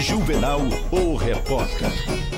Juvenal, o repórter.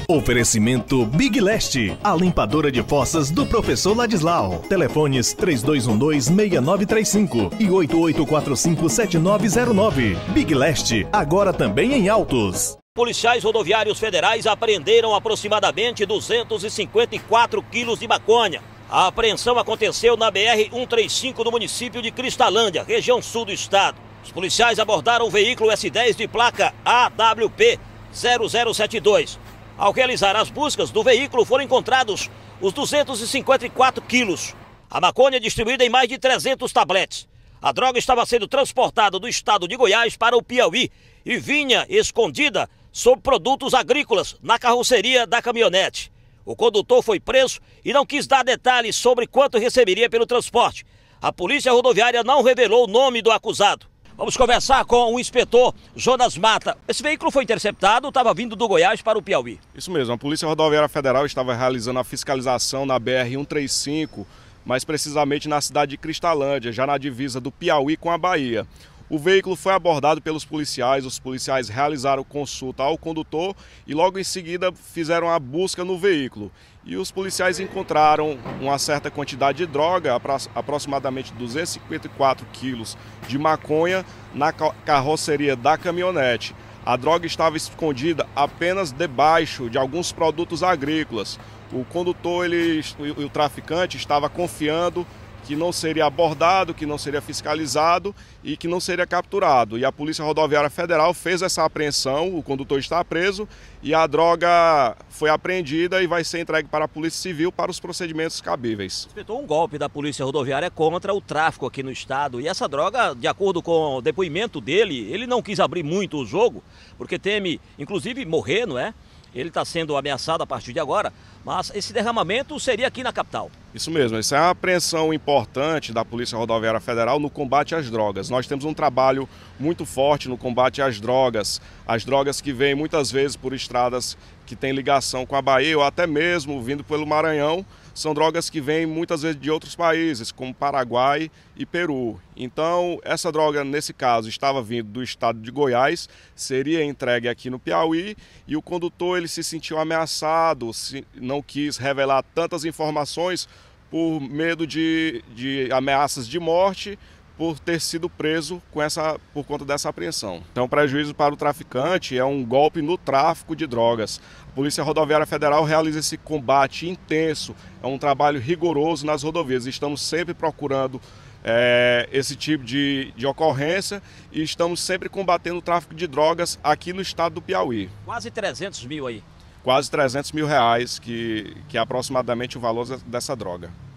Oferecimento Big Leste, a limpadora de fossas do professor Ladislau. Telefones 3212-6935 e 8845-7909. Big Leste, agora também em autos. Policiais rodoviários federais apreenderam aproximadamente 254 quilos de maconha. A apreensão aconteceu na BR-135 do município de Cristalândia, região sul do estado. Os policiais abordaram o veículo S10 de placa AWP 0072. Ao realizar as buscas do veículo foram encontrados os 254 quilos. A maconha distribuída em mais de 300 tabletes. A droga estava sendo transportada do estado de Goiás para o Piauí e vinha escondida sob produtos agrícolas na carroceria da caminhonete. O condutor foi preso e não quis dar detalhes sobre quanto receberia pelo transporte. A Polícia Rodoviária não revelou o nome do acusado. Vamos conversar com o inspetor Jonas Mata. Esse veículo foi interceptado, estava vindo do Goiás para o Piauí. Isso mesmo, a Polícia Rodoviária Federal estava realizando a fiscalização na BR-135, mais precisamente na cidade de Cristalândia, já na divisa do Piauí com a Bahia. O veículo foi abordado pelos policiais, os policiais realizaram consulta ao condutor e logo em seguida fizeram a busca no veículo. E os policiais encontraram uma certa quantidade de droga, aproximadamente 254 quilos de maconha, na carroceria da caminhonete. A droga estava escondida apenas debaixo de alguns produtos agrícolas. O condutor ele, e o traficante estava confiando que não seria abordado, que não seria fiscalizado e que não seria capturado. E a Polícia Rodoviária Federal fez essa apreensão, o condutor está preso e a droga foi apreendida e vai ser entregue para a Polícia Civil para os procedimentos cabíveis. Espetou um golpe da Polícia Rodoviária contra o tráfico aqui no estado e essa droga, de acordo com o depoimento dele, ele não quis abrir muito o jogo porque teme, inclusive, morrer, não é? Ele está sendo ameaçado a partir de agora mas esse derramamento seria aqui na capital. Isso mesmo, isso é uma apreensão importante da Polícia Rodoviária Federal no combate às drogas. Nós temos um trabalho muito forte no combate às drogas, as drogas que vêm muitas vezes por estradas que têm ligação com a Bahia ou até mesmo vindo pelo Maranhão, são drogas que vêm muitas vezes de outros países, como Paraguai e Peru. Então, essa droga, nesse caso, estava vindo do estado de Goiás, seria entregue aqui no Piauí e o condutor ele se sentiu ameaçado, se, não não quis revelar tantas informações por medo de, de ameaças de morte por ter sido preso com essa, por conta dessa apreensão. Então, prejuízo para o traficante é um golpe no tráfico de drogas. A Polícia Rodoviária Federal realiza esse combate intenso, é um trabalho rigoroso nas rodovias. Estamos sempre procurando é, esse tipo de, de ocorrência e estamos sempre combatendo o tráfico de drogas aqui no estado do Piauí. Quase 300 mil aí quase 300 mil reais, que, que é aproximadamente o valor dessa droga.